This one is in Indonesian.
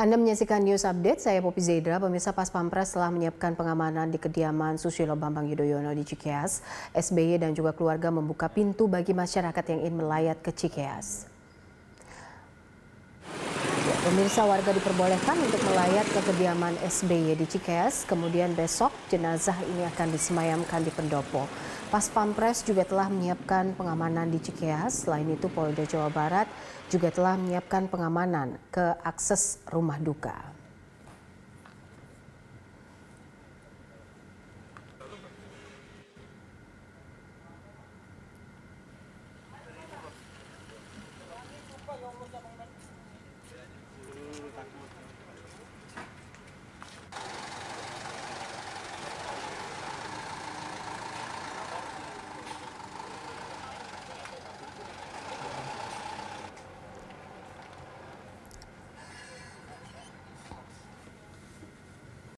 Anda menyaksikan news update, saya Popi Zaidra. Pemirsa Pas Pampres telah menyiapkan pengamanan di kediaman Susilo Bambang Yudhoyono di Cikeas. SBY dan juga keluarga membuka pintu bagi masyarakat yang ingin melayat ke Cikeas. Ya, pemirsa warga diperbolehkan untuk melayat ke kediaman SBY di Cikeas. Kemudian besok jenazah ini akan disemayamkan di Pendopo. Pas Pampres juga telah menyiapkan pengamanan di Cikeas. Selain itu Polda Jawa Barat juga telah menyiapkan pengamanan ke akses rumah duka.